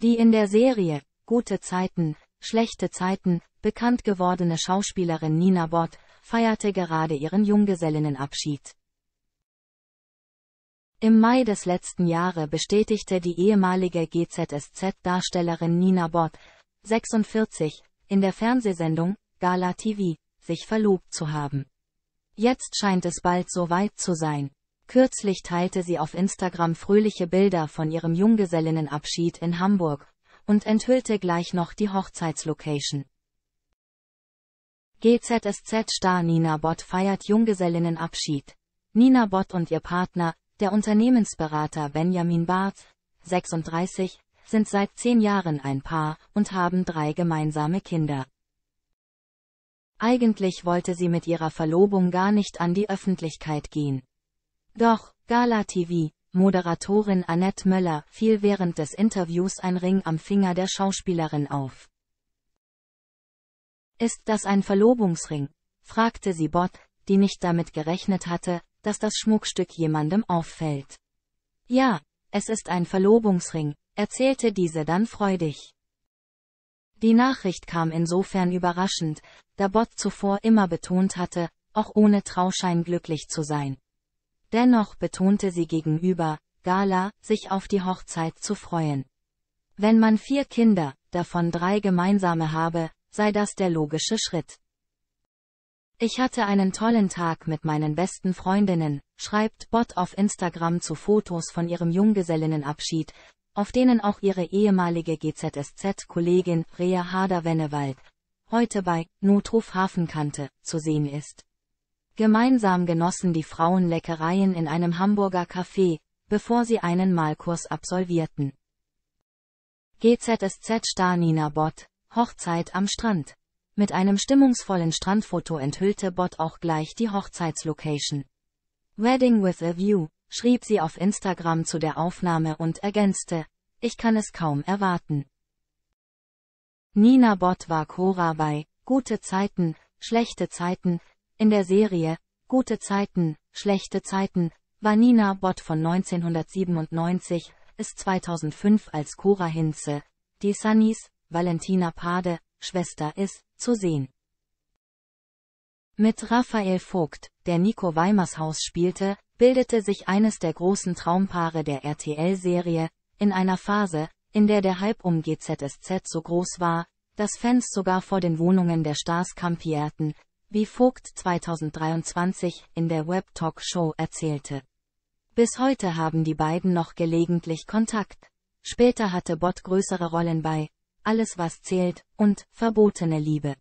Die in der Serie Gute Zeiten, schlechte Zeiten bekannt gewordene Schauspielerin Nina Bott feierte gerade ihren Junggesellinnenabschied. Im Mai des letzten Jahres bestätigte die ehemalige GZSZ-Darstellerin Nina Bott, 46, in der Fernsehsendung Gala TV, sich verlobt zu haben. Jetzt scheint es bald so weit zu sein. Kürzlich teilte sie auf Instagram fröhliche Bilder von ihrem Junggesellinnenabschied in Hamburg und enthüllte gleich noch die Hochzeitslocation. GZSZ-Star Nina Bott feiert Junggesellinnenabschied. Nina Bott und ihr Partner, der Unternehmensberater Benjamin Barth, 36, sind seit zehn Jahren ein Paar und haben drei gemeinsame Kinder. Eigentlich wollte sie mit ihrer Verlobung gar nicht an die Öffentlichkeit gehen. Doch, Gala TV, Moderatorin Annette Möller fiel während des Interviews ein Ring am Finger der Schauspielerin auf. Ist das ein Verlobungsring? fragte sie Bott, die nicht damit gerechnet hatte, dass das Schmuckstück jemandem auffällt. Ja, es ist ein Verlobungsring, erzählte diese dann freudig. Die Nachricht kam insofern überraschend, da Bott zuvor immer betont hatte, auch ohne Trauschein glücklich zu sein. Dennoch betonte sie gegenüber Gala, sich auf die Hochzeit zu freuen. Wenn man vier Kinder, davon drei gemeinsame habe, sei das der logische Schritt. Ich hatte einen tollen Tag mit meinen besten Freundinnen, schreibt Bot auf Instagram zu Fotos von ihrem Junggesellinnenabschied, auf denen auch ihre ehemalige GZSZ-Kollegin Rea Hader-Wennewald, heute bei Notruf Hafenkante, zu sehen ist. Gemeinsam genossen die Frauen Leckereien in einem Hamburger Café, bevor sie einen Malkurs absolvierten. GZSZ-Star Nina Bott, Hochzeit am Strand. Mit einem stimmungsvollen Strandfoto enthüllte Bott auch gleich die Hochzeitslocation. Wedding with a View, schrieb sie auf Instagram zu der Aufnahme und ergänzte, ich kann es kaum erwarten. Nina Bott war Cora bei Gute Zeiten, Schlechte Zeiten, in der Serie Gute Zeiten, schlechte Zeiten war Nina Bott von 1997 bis 2005 als Cora Hinze, die Sunnys, Valentina Pade, Schwester ist, zu sehen. Mit Raphael Vogt, der Nico Weimers Haus spielte, bildete sich eines der großen Traumpaare der RTL-Serie, in einer Phase, in der der Hype um GZSZ so groß war, dass Fans sogar vor den Wohnungen der Stars kampierten, wie Vogt 2023 in der Web Talk Show erzählte. Bis heute haben die beiden noch gelegentlich Kontakt. Später hatte Bott größere Rollen bei Alles was zählt und Verbotene Liebe.